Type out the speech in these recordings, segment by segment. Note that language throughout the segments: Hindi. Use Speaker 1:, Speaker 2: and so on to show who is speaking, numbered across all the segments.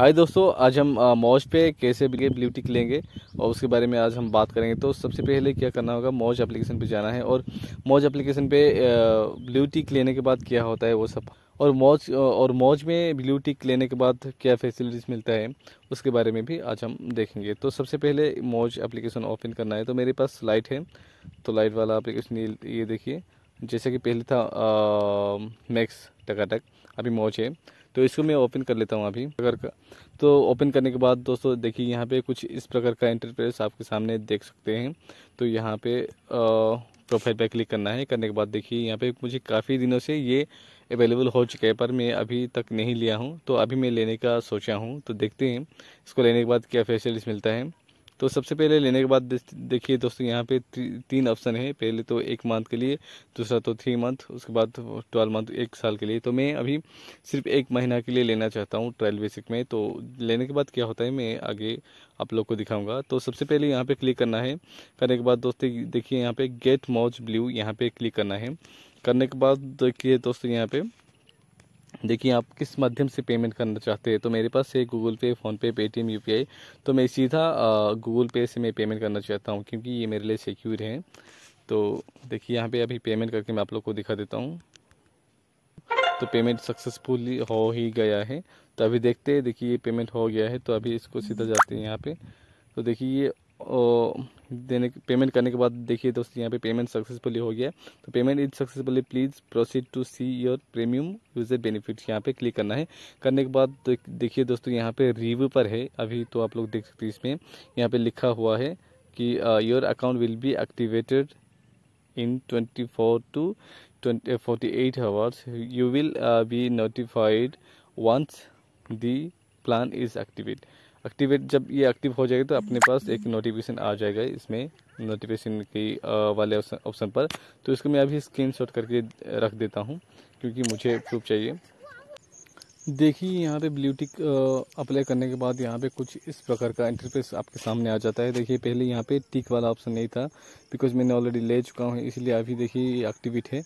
Speaker 1: हाय दोस्तों आज हम मौज पे कैसे बिगे ब्लू टिक लेंगे और उसके बारे में आज हम बात करेंगे तो सबसे पहले क्या करना होगा मौज एप्लीकेशन पे जाना है और मौज एप्लीकेशन पे ब्लू टिक लेने के बाद क्या होता है वो सब और मौज और मौज में ब्लू टिक लेने के बाद क्या फैसिलिटीज़ मिलता है उसके बारे में भी आज हम देखेंगे तो सबसे पहले मौज एप्लीकेशन ओपन करना है तो मेरे पास लाइट है तो लाइट वाला एप्लीकेशन ये, ये देखिए जैसे कि पहले था मैक्स टकाटक अभी मौज है तो इसको मैं ओपन कर लेता हूँ अभी अगर का तो ओपन करने के बाद दोस्तों देखिए यहाँ पे कुछ इस प्रकार का इंटरप्रेस आपके सामने देख सकते हैं तो यहाँ पे प्रोफाइल पे क्लिक करना है करने के बाद देखिए यहाँ पे मुझे काफ़ी दिनों से ये अवेलेबल हो चुका है पर मैं अभी तक नहीं लिया हूँ तो अभी मैं लेने का सोचा हूँ तो देखते हैं इसको लेने के बाद क्या फैसिलिटीज़ मिलता है तो सबसे पहले लेने के बाद देखिए दोस्तों यहाँ पे ती, तीन ऑप्शन है पहले तो एक मंथ के लिए दूसरा तो थ्री मंथ उसके बाद ट्वेल्व मंथ एक साल के लिए तो मैं अभी सिर्फ एक महीना के लिए लेना चाहता हूँ ट्रायल बेसिक में तो लेने के बाद क्या होता है मैं आगे आप लोग को दिखाऊंगा तो सबसे पहले यहाँ पे क्लिक करना है करने के बाद दोस्तों देखिए यहाँ पे गेट मॉज ब्लू यहाँ पे क्लिक करना है करने के बाद देखिए दोस्तों यहाँ पे देखिए आप किस माध्यम से पेमेंट करना चाहते हैं तो मेरे पास है गूगल पे फ़ोनपे पेटीएम यू तो मैं सीधा गूगल पे से मैं पेमेंट करना चाहता हूँ क्योंकि ये मेरे लिए सिक्योर है तो देखिए यहाँ पे अभी पेमेंट करके मैं आप लोग को दिखा देता हूँ तो पेमेंट सक्सेसफुली हो ही गया है तो अभी देखते हैं देखिए ये पेमेंट हो गया है तो अभी इसको सीधा जाते हैं यहाँ पर तो देखिए ये देने पेमेंट करने के बाद देखिए दोस्तों यहाँ पे पेमेंट सक्सेसफुली हो गया तो payment is successfully please proceed to see your premium user benefits यहाँ पे क्लिक करना है करने के बाद देखिए दोस्तों यहाँ पे रिव्यू पर है अभी तो आप लोग देख सकते हैं इसमें यहाँ पे लिखा हुआ है कि your account will be activated in twenty two twenty uh, 48 uh, hours you will uh, be notified once the plan activate जब ये एक्टिव हो जाएगा तो अपने पास एक नोटिफिकेशन आ जाएगा इसमें नोटिफिकेशन के वाले ऑप्शन पर तो इसको मैं अभी स्क्रीन करके रख देता हूँ क्योंकि मुझे प्रूफ चाहिए देखिए यहाँ पे ब्लूटिक अप्लाई करने के बाद यहाँ पे कुछ इस प्रकार का इंटरफेस आपके सामने आ जाता है देखिए पहले यहाँ पे टिक वाला ऑप्शन नहीं था बिकॉज मैंने ऑलरेडी ले चुका हूँ इसलिए अभी देखिए एक्टिवेट है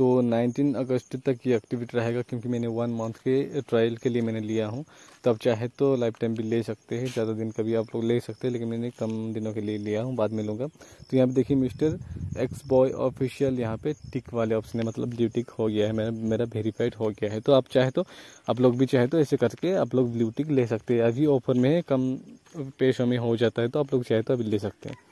Speaker 1: तो 19 अगस्त तक ये एक्टिविटी रहेगा क्योंकि मैंने वन मंथ के ट्रायल के लिए मैंने लिया हूँ तो आप चाहे तो लाइफ टाइम भी ले सकते हैं ज़्यादा दिन का भी आप लोग ले सकते हैं लेकिन मैंने कम दिनों के लिए लिया हूँ बाद में लूँगा तो यहाँ पे देखिए मिस्टर एक्स बॉय ऑफिशियल यहाँ पे टिक वाले ऑप्शन है मतलब ब्लू टिक हो गया है मेरा मेरा वेरीफाइड हो गया है तो आप चाहे तो आप लोग भी चाहे तो ऐसे करके आप लोग ब्लू टिक ले सकते हैं अभी ऑफर में कम पेशों में हो जाता है तो आप लोग चाहे तो अभी ले सकते हैं